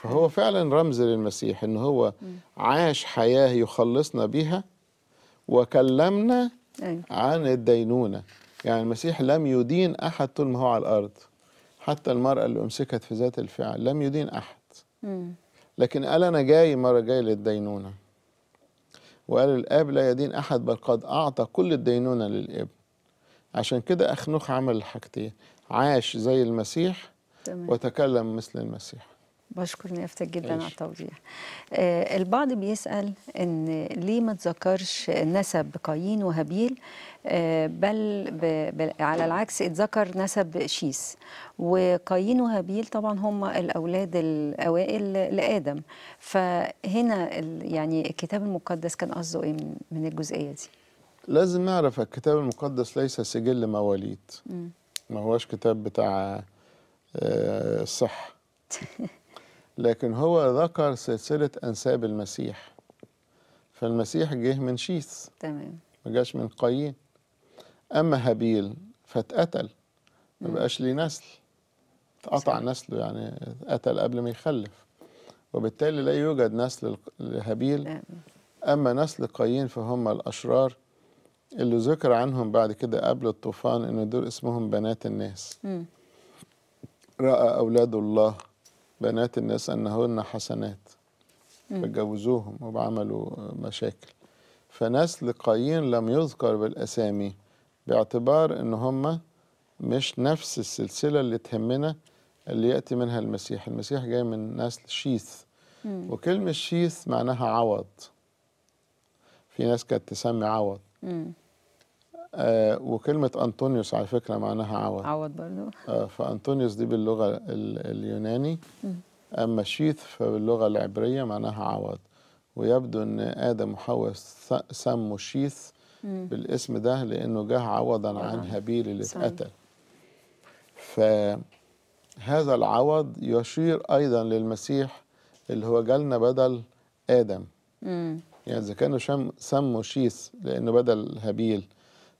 فهو فعلا رمز للمسيح ان هو عاش حياة يخلصنا بها وكلمنا عن الدينونة يعني المسيح لم يدين أحد طول ما هو على الأرض حتى المرأة اللي أمسكت في ذات الفعل لم يدين أحد لكن قال أنا جاي مرة جاي للدينونة وقال الآب لا يدين أحد بل قد أعطى كل الدينونة للابن عشان كده أخنوخ عمل الحاجتين عاش زي المسيح تمام. وتكلم مثل المسيح بشكر نيافتك جدا على التوضيح آه البعض بيسأل ان ليه ما تذكرش نسب قايين وهابيل آه بل ب... ب... على العكس اتذكر نسب شيس وقايين وهابيل طبعا هم الاولاد الاوائل لادم فهنا ال... يعني الكتاب المقدس كان قصده ايه من... الجزئيه دي لازم نعرف الكتاب المقدس ليس سجل مواليد ما هواش كتاب بتاع الصح آه، لكن هو ذكر سلسلة أنساب المسيح فالمسيح جه من شيث تمام ما جاش من قايين أما هابيل فاتقتل ما بقاش ليه نسل اتقطع نسله يعني اتقتل قبل ما يخلف وبالتالي لا يوجد نسل لهابيل أما نسل قايين فهم الأشرار اللي ذكر عنهم بعد كده قبل الطوفان إن دول اسمهم بنات الناس رأى أولاد الله بنات الناس أنهن حسنات فجوزوهم وعملوا مشاكل فناس لقايين لم يذكر بالأسامي باعتبار أن هم مش نفس السلسلة اللي تهمنا اللي يأتي منها المسيح المسيح جاي من نسل شيث وكلمة شيث معناها عوض في ناس كانت تسمي عوض مم. آه وكلمة أنطونيوس على فكرة معناها عوض عوض برضو آه فأنطونيوس دي باللغة اليوناني أما شيث فباللغة العبرية معناها عوض ويبدو أن آدم وحواء سموا شيث بالاسم ده لأنه جه عوضا آه. عن هابيل اللي اتقتل فهذا العوض يشير أيضا للمسيح اللي هو جالنا بدل آدم يعني إذا كانوا سموا شيث لأنه بدل هابيل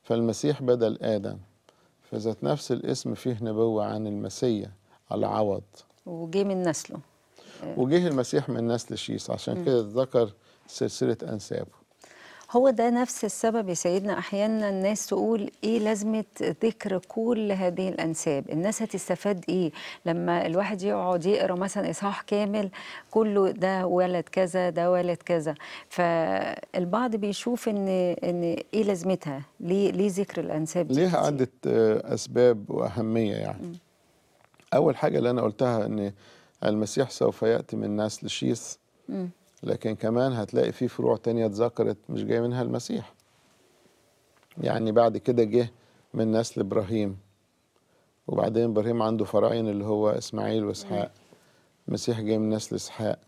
فالمسيح بدل آدم فذات نفس الاسم فيه نبوة عن المسيا العوض وجه من نسله وجه المسيح من نسل شيس عشان كده ذكر سلسلة أنسابه هو ده نفس السبب يا سيدنا احيانا الناس تقول ايه لازمه ذكر كل هذه الانساب الناس هتستفاد ايه لما الواحد يقعد يقرا مثلا اصحاح كامل كله ده ولد كذا ده ولد كذا فالبعض بيشوف ان ان ايه لازمتها ليه ليه ذكر الانساب ليها عده آه، اسباب واهميه يعني م. اول حاجه اللي انا قلتها ان المسيح سوف ياتي من نسل شيث لكن كمان هتلاقي في فروع تانية اتذكرت مش جاي منها المسيح يعني بعد كده جه من نسل إبراهيم وبعدين إبراهيم عنده فرعين اللي هو إسماعيل وإسحاق المسيح جه من نسل إسحاق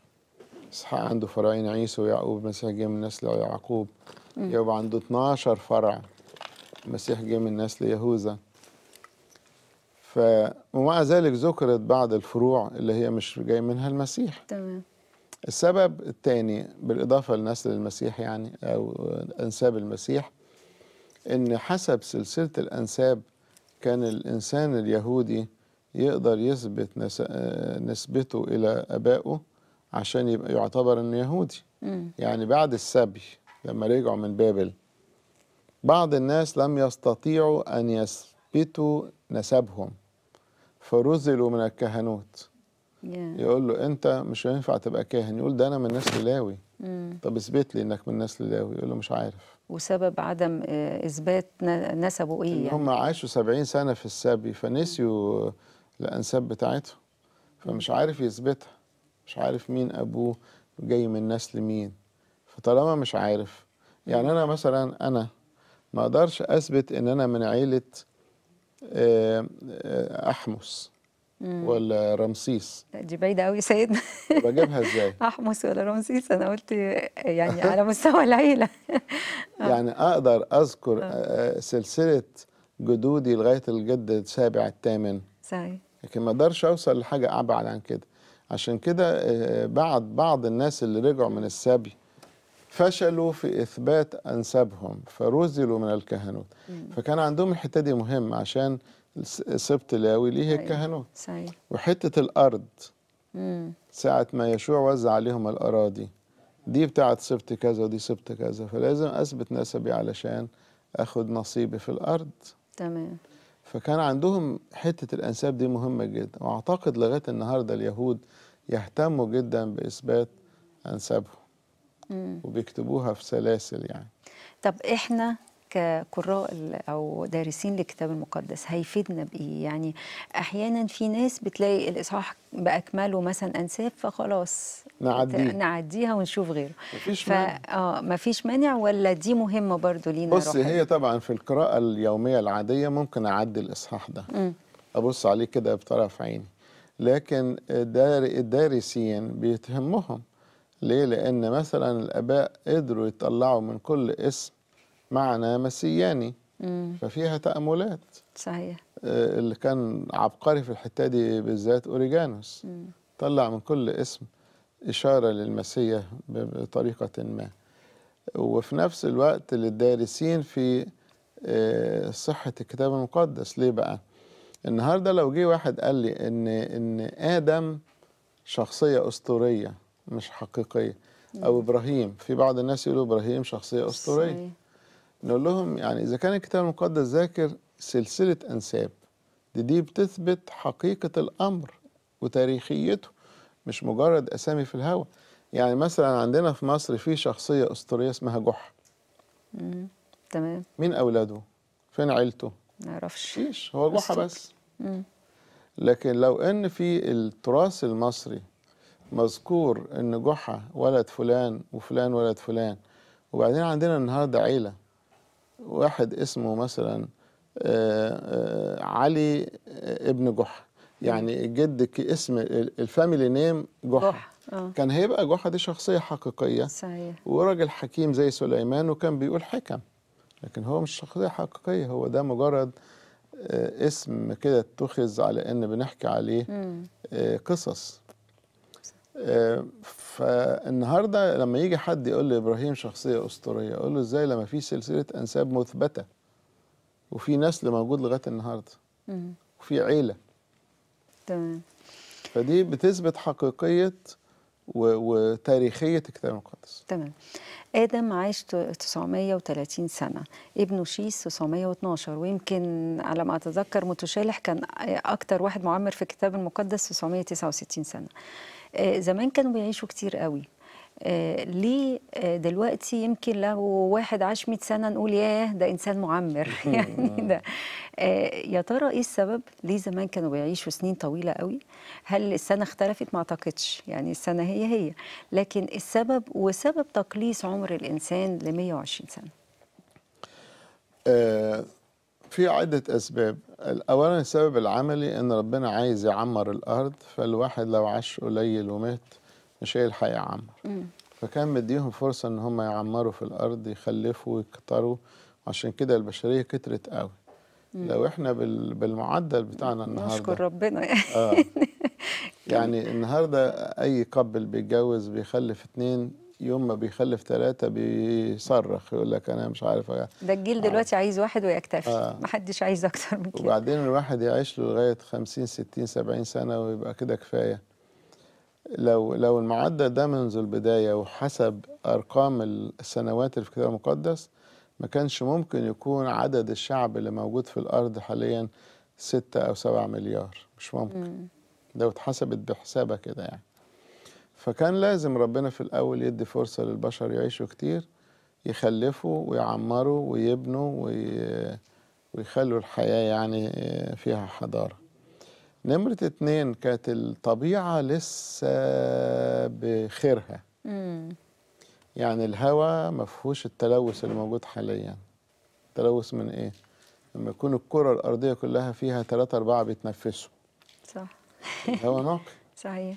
إسحاق عنده فرعين عيسو ويعقوب المسيح جه من نسل يعقوب يعقوب عنده 12 فرع المسيح جه من نسل يهوذا ف ومع ذلك ذكرت بعض الفروع اللي هي مش جاي منها المسيح تمام السبب الثاني بالإضافة لنسل المسيح يعني أو أنساب المسيح إن حسب سلسلة الأنساب كان الإنسان اليهودي يقدر يثبت نسبته إلى أبائه عشان يبقى يعتبر إنه يهودي م. يعني بعد السبي لما رجعوا من بابل بعض الناس لم يستطيعوا أن يثبتوا نسبهم فرزلوا من الكهنوت yeah. يقول له انت مش هينفع تبقى كاهن يقول ده انا من نسل لاوي mm. طب اثبت لي انك من نسل لاوي يقول له مش عارف وسبب عدم آه، اثبات نسبه ايه يعني هم عاشوا 70 سنه في السبي فنسيوا الانساب بتاعتهم فمش عارف يثبتها مش عارف مين ابوه جاي من نسل مين فطالما مش عارف يعني انا مثلا انا ما اقدرش اثبت ان انا من عيله آه، آه، احمس ولا رمسيس دي بعيده قوي سيدنا بجيبها ازاي احمس ولا رمسيس انا قلت يعني على مستوى العيله آه. يعني اقدر اذكر آه. آه، سلسله جدودي لغايه الجد السابع الثامن صحيح لكن ما اقدرش اوصل لحاجه ابعد عن كده عشان كده بعض بعض الناس اللي رجعوا من السبي فشلوا في اثبات انسابهم فرزلوا من الكهنوت فكان عندهم الحته دي مهمه عشان سبت لاوي ليه الكهنوت صحيح وحته الارض مم. ساعه ما يشوع وزع عليهم الاراضي دي بتاعت سبط كذا ودي سبط كذا فلازم اثبت نسبي علشان اخد نصيبي في الارض تمام فكان عندهم حته الانساب دي مهمه جدا واعتقد لغايه النهارده اليهود يهتموا جدا باثبات انسابهم وبيكتبوها في سلاسل يعني طب احنا كقراء او دارسين للكتاب المقدس هيفيدنا بايه يعني احيانا في ناس بتلاقي الاصحاح باكمله مثلا انساب فخلاص نعديه نعديها ونشوف غيره مفيش ف... مانع اه مفيش مانع ولا دي مهمه برضو لينا بص روحي. هي طبعا في القراءه اليوميه العاديه ممكن اعدي الاصحاح ده م. ابص عليه كده بطرف عيني لكن الدارسين بيتهمهم ليه لان مثلا الاباء قدروا يطلعوا من كل اسم معنى مسياني ففيها تأملات صحيح آه، اللي كان عبقري في الحتة دي بالذات أوريجانوس طلع من كل اسم إشارة للمسيا بطريقة ما وفي نفس الوقت للدارسين في آه، صحة الكتاب المقدس ليه بقى؟ النهاردة لو جه واحد قال لي إن إن آدم شخصية أسطورية مش حقيقية أو إبراهيم في بعض الناس يقولوا إبراهيم شخصية أسطورية صحيح. نقول لهم يعني إذا كان الكتاب المقدس ذاكر سلسلة أنساب دي, دي بتثبت حقيقة الأمر وتاريخيته مش مجرد أسامي في الهواء يعني مثلا عندنا في مصر في شخصية أسطورية اسمها جحا تمام مين أولاده؟ فين عيلته؟ ما اعرفش مفيش هو جحا بس مم. لكن لو ان في التراث المصري مذكور ان جحا ولد فلان وفلان ولد فلان وبعدين عندنا النهارده عيله واحد اسمه مثلا آه، آه، علي آه، ابن جحا يعني جد اسم الفاميلي نيم جحا كان هيبقى جحا دي شخصيه حقيقيه صحيح وراجل حكيم زي سليمان وكان بيقول حكم لكن هو مش شخصيه حقيقيه هو ده مجرد اسم كده اتخذ على ان بنحكي عليه قصص فالنهارده لما يجي حد يقول لي ابراهيم شخصيه اسطوريه اقول له ازاي لما في سلسله انساب مثبته وفي نسل موجود لغايه النهارده وفي عيله تمام فدي بتثبت حقيقيه وتاريخيه الكتاب المقدس تمام آدم عاش 930 سنة ابنه شيس 912 ويمكن على ما أتذكر متشالح كان أكتر واحد معمر في الكتاب المقدس 969 سنة آه، زمان كانوا بيعيشوا كتير قوي آه، ليه آه، دلوقتي يمكن لو واحد عاش 100 سنه نقول ياه ده انسان معمر يعني ده يا ترى ايه السبب ليه زمان كانوا بيعيشوا سنين طويله قوي هل السنه اختلفت ما اعتقدش يعني السنه هي هي لكن السبب وسبب تقليص عمر الانسان ل 120 سنه في عدة أسباب أولا السبب العملي أن ربنا عايز يعمر الأرض فالواحد لو عاش قليل ومات مش هيلحق يعمر فكان مديهم فرصة أن هم يعمروا في الأرض يخلفوا ويكتروا عشان كده البشرية كترت قوي مم. لو احنا بالمعدل بتاعنا النهارده نشكر ربنا يعني آه. يعني النهارده اي قبل بيتجوز بيخلف اتنين يوم ما بيخلف ثلاثة بيصرخ يقول لك أنا مش عارف أجل. ده الجيل دلوقتي آه. عايز واحد ويكتفي آه. محدش عايز أكتر من كده وبعدين الواحد يعيش له لغاية 50 60 70 سنة ويبقى كده كفاية لو لو المعدل ده منذ البداية وحسب أرقام السنوات اللي في الكتاب المقدس ما كانش ممكن يكون عدد الشعب اللي موجود في الأرض حاليا ستة أو سبعة مليار مش ممكن لو اتحسبت بحسابها كده يعني فكان لازم ربنا في الأول يدي فرصة للبشر يعيشوا كتير يخلفوا ويعمروا ويبنوا وي... ويخلوا الحياة يعني فيها حضارة نمرة اتنين كانت الطبيعة لسه بخيرها يعني الهواء مفهوش التلوث اللي موجود حاليا تلوث من ايه؟ لما يكون الكرة الأرضية كلها فيها ثلاثة أربعة بيتنفسوا صح الهواء نقي صحيح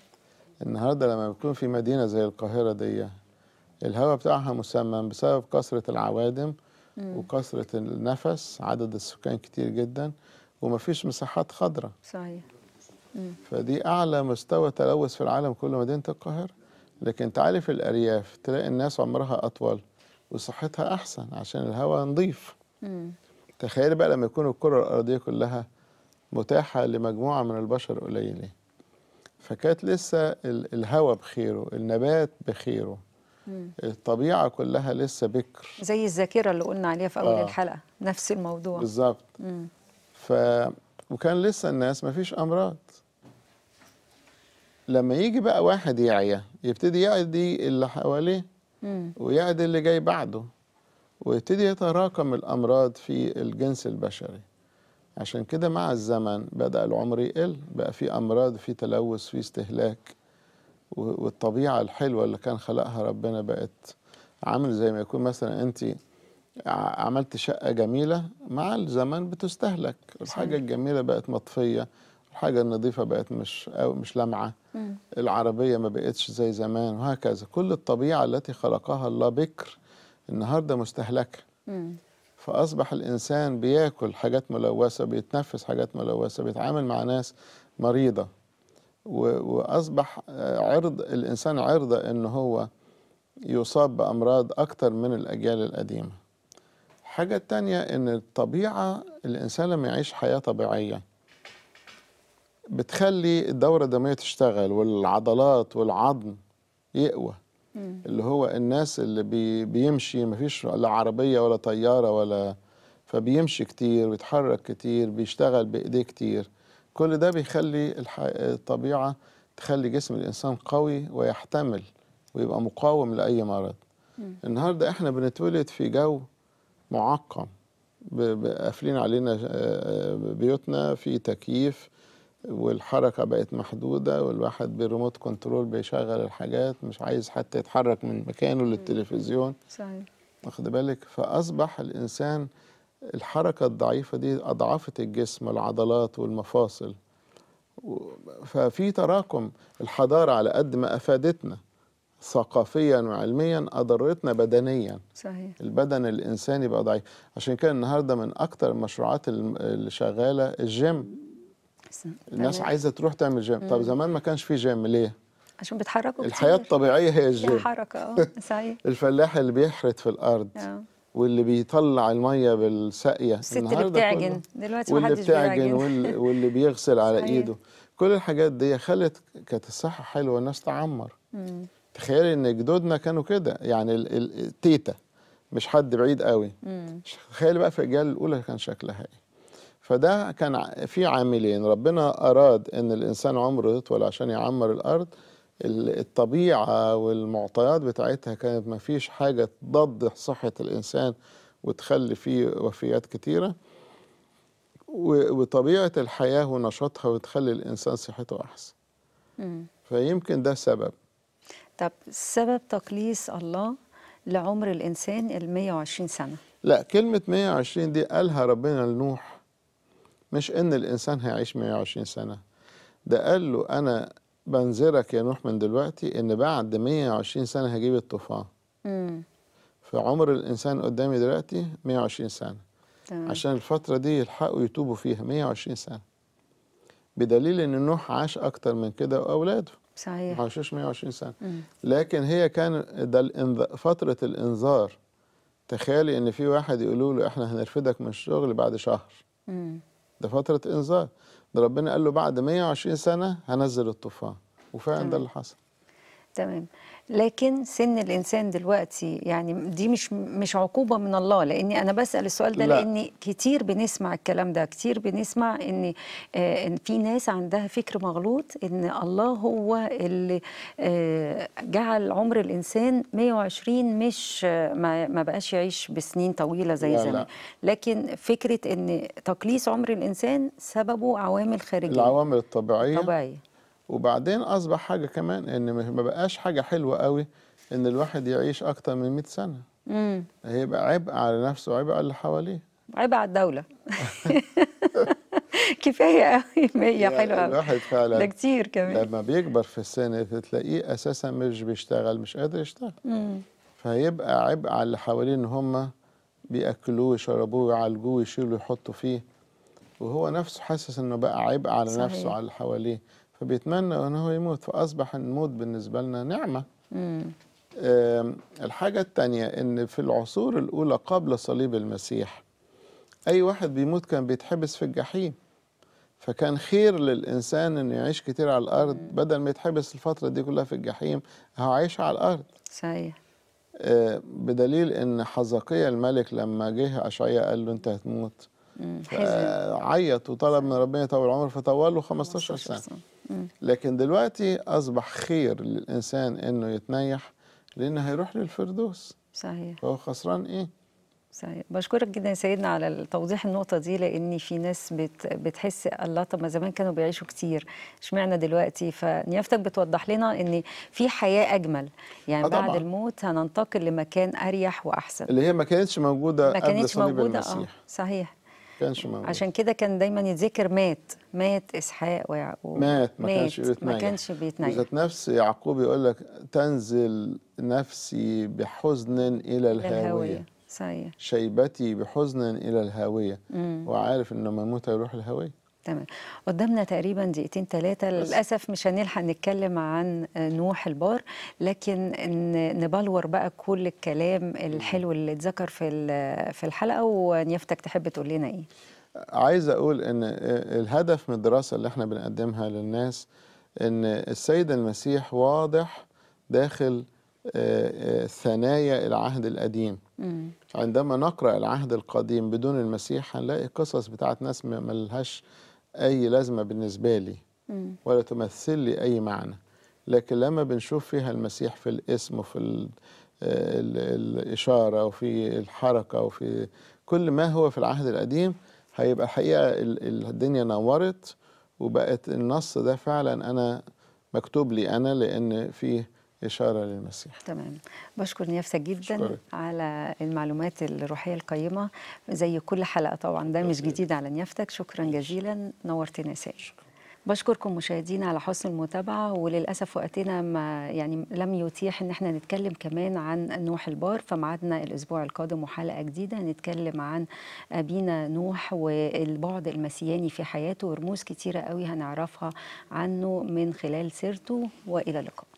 النهارده لما بيكون في مدينه زي القاهره دي الهواء بتاعها مسمم بسبب كثره العوادم مم. وكثره النفس عدد السكان كتير جدا ومفيش مساحات خضراء صحيح مم. فدي اعلى مستوى تلوث في العالم كله مدينه القاهره لكن تعالي في الارياف تلاقي الناس عمرها اطول وصحتها احسن عشان الهواء نظيف تخيلي بقى لما يكون الكره الارضيه كلها متاحه لمجموعه من البشر قليلين فكانت لسه الهواء بخيره النبات بخيره مم. الطبيعة كلها لسه بكر زي الذاكرة اللي قلنا عليها في أول آه. الحلقة نفس الموضوع بالظبط ف... وكان لسه الناس ما فيش أمراض لما يجي بقى واحد يعيا يبتدي يعدي اللي حواليه ويعدي اللي جاي بعده ويبتدي يتراكم الأمراض في الجنس البشري عشان كده مع الزمن بدأ العمر يقل بقى في أمراض في تلوث في استهلاك والطبيعة الحلوة اللي كان خلقها ربنا بقت عامل زي ما يكون مثلا أنت عملت شقة جميلة مع الزمن بتستهلك الحاجة الجميلة بقت مطفية الحاجة النظيفة بقت مش أو مش لامعة العربية ما بقتش زي زمان وهكذا كل الطبيعة التي خلقها الله بكر النهاردة مستهلكة فأصبح الإنسان بياكل حاجات ملوثة بيتنفس حاجات ملوثة بيتعامل مع ناس مريضة وأصبح عرض الإنسان عرضة إن هو يصاب بأمراض أكتر من الأجيال القديمة الحاجة التانية إن الطبيعة الإنسان لما يعيش حياة طبيعية بتخلي الدورة الدموية تشتغل والعضلات والعظم يقوى اللي هو الناس اللي بي بيمشي ما فيش لا عربيه ولا طياره ولا فبيمشي كتير ويتحرك كتير بيشتغل بايديه كتير كل ده بيخلي الطبيعه تخلي جسم الانسان قوي ويحتمل ويبقى مقاوم لاي مرض النهارده احنا بنتولد في جو معقم قافلين علينا آه، آه، بيوتنا في تكييف والحركة بقت محدودة والواحد بالريموت كنترول بيشغل الحاجات مش عايز حتى يتحرك من مكانه للتلفزيون صحيح واخد بالك فأصبح الإنسان الحركة الضعيفة دي أضعفت الجسم والعضلات والمفاصل ففي تراكم الحضارة على قد ما أفادتنا ثقافيا وعلميا أضرتنا بدنيا صحيح. البدن الإنساني بقى ضعيف عشان كده النهاردة من أكتر المشروعات اللي شغالة الجيم احسن الناس تمام. عايزه تروح تعمل جيم طب زمان ما كانش في جيم ليه عشان بيتحركوا الحياه كتير. الطبيعيه هي الجيم حركه اه صحيح الفلاح اللي بيحرث في الارض آه. واللي بيطلع الميه بالساقيه الست اللي بتعجن دلوقتي واللي بتعجن واللي, بيغسل على صحيح. ايده كل الحاجات دي خلت كانت الصحه حلوه الناس تعمر تخيلي ان جدودنا كانوا كده يعني التيتا مش حد بعيد قوي تخيلي بقى في الاجيال الاولى كان شكلها ايه فده كان في عاملين ربنا أراد أن الإنسان عمره يطول عشان يعمر الأرض الطبيعة والمعطيات بتاعتها كانت ما فيش حاجة تضد صحة الإنسان وتخلي فيه وفيات كتيرة وطبيعة الحياة ونشاطها وتخلي الإنسان صحته أحسن فيمكن ده سبب طب سبب تقليص الله لعمر الإنسان ال 120 سنة لا كلمة 120 دي قالها ربنا لنوح مش ان الانسان هيعيش 120 سنه ده قال له انا بنذرك يا نوح من دلوقتي ان بعد 120 سنه هجيب الطوفان فعمر الانسان قدامي دلوقتي 120 سنه تمام. عشان الفتره دي يلحقوا يتوبوا فيها 120 سنه بدليل ان نوح عاش اكتر من كده واولاده صحيح ما عاشوش 120 سنه مم. لكن هي كان ده الانذ... فتره الانذار تخيلي ان في واحد يقولوا له احنا هنرفدك من الشغل بعد شهر مم. ده فتره انذار ده ربنا قال له بعد 120 سنه هنزل الطوفان وفعلا ده اللي حصل تمام لكن سن الانسان دلوقتي يعني دي مش مش عقوبه من الله لاني انا بسال السؤال ده لا. لان كتير بنسمع الكلام ده كتير بنسمع ان آه، ان في ناس عندها فكر مغلوط ان الله هو اللي آه، جعل عمر الانسان 120 مش ما, بقاش يعيش بسنين طويله زي زمان لكن فكره ان تقليص عمر الانسان سببه عوامل خارجيه العوامل الطبيعيه طبيعيه وبعدين اصبح حاجه كمان ان ما بقاش حاجه حلوه قوي ان الواحد يعيش اكتر من 100 سنه امم هيبقى عبء على نفسه وعبء على اللي حواليه عبء على الدوله كفايه قوي 100 حلوه قوي الواحد فعلا ده كتير كمان لما بيكبر في السن تلاقيه اساسا مش بيشتغل مش قادر يشتغل امم فيبقى عبء على اللي حواليه ان هم بياكلوه ويشربوه ويعالجوه ويشيلوا ويحطوا فيه وهو نفسه حاسس انه بقى عبء على صحيح. نفسه على اللي حواليه فبيتمنى ان هو يموت فأصبح الموت بالنسبة لنا نعمة الحاجة التانية أن في العصور الأولى قبل صليب المسيح أي واحد بيموت كان بيتحبس في الجحيم فكان خير للإنسان أنه يعيش كتير على الأرض بدل ما يتحبس الفترة دي كلها في الجحيم هو عايش على الأرض صحيح آه، بدليل أن حزقية الملك لما جه أشعياء قال له أنت هتموت عيط وطلب من ربنا يطول عمره له 15 سنة لكن دلوقتي اصبح خير للانسان انه يتنيح لان هيروح للفردوس صحيح فهو خسران ايه صحيح بشكرك جدا يا سيدنا على توضيح النقطه دي لان في ناس بت بتحس الله طب ما زمان كانوا بيعيشوا كتير اشمعنى دلوقتي فنيافتك بتوضح لنا ان في حياه اجمل يعني آه، بعد الموت هننتقل لمكان اريح واحسن اللي هي ما كانتش موجوده ما كانتش موجوده آه. المسيح. اه صحيح كانش موجود عشان كده كان دايما يتذكر مات مات اسحاق ويعقوب مات ما كانش بيتنيل ما كانش بيتنيل ذات نفس يعقوب يقول لك تنزل نفسي بحزن الى الهاويه, صحيح شيبتي بحزن الى الهاويه مم. وعارف انه لما يموت هيروح الهاويه تمام قدامنا تقريبا دقيقتين ثلاثه للاسف مش هنلحق نتكلم عن نوح البار لكن نبلور بقى كل الكلام الحلو اللي اتذكر في في الحلقه ونيافتك تحب تقول لنا ايه عايز اقول ان الهدف من الدراسه اللي احنا بنقدمها للناس ان السيد المسيح واضح داخل آه، آه، ثنايا العهد القديم عندما نقرا العهد القديم بدون المسيح هنلاقي قصص بتاعت ناس ملهاش أي لازمة بالنسبة لي ولا تمثل لي أي معنى لكن لما بنشوف فيها المسيح في الاسم وفي آه، الإشارة وفي الحركة وفي كل ما هو في العهد القديم هيبقى الحقيقة الدنيا نورت وبقت النص ده فعلا أنا مكتوب لي أنا لأن فيه إشارة للمسيح تمام بشكر نيافتك جدا شكرا. على المعلومات الروحية القيمة زي كل حلقة طبعا ده مش جديد على نيافتك شكرا جزيلا نورتنا سائر بشكركم مشاهدينا على حسن المتابعة وللأسف وقتنا ما يعني لم يتيح إن احنا نتكلم كمان عن نوح البار فمعادنا الأسبوع القادم وحلقة جديدة نتكلم عن أبينا نوح والبعد المسياني في حياته ورموز كتيرة قوي هنعرفها عنه من خلال سيرته وإلى اللقاء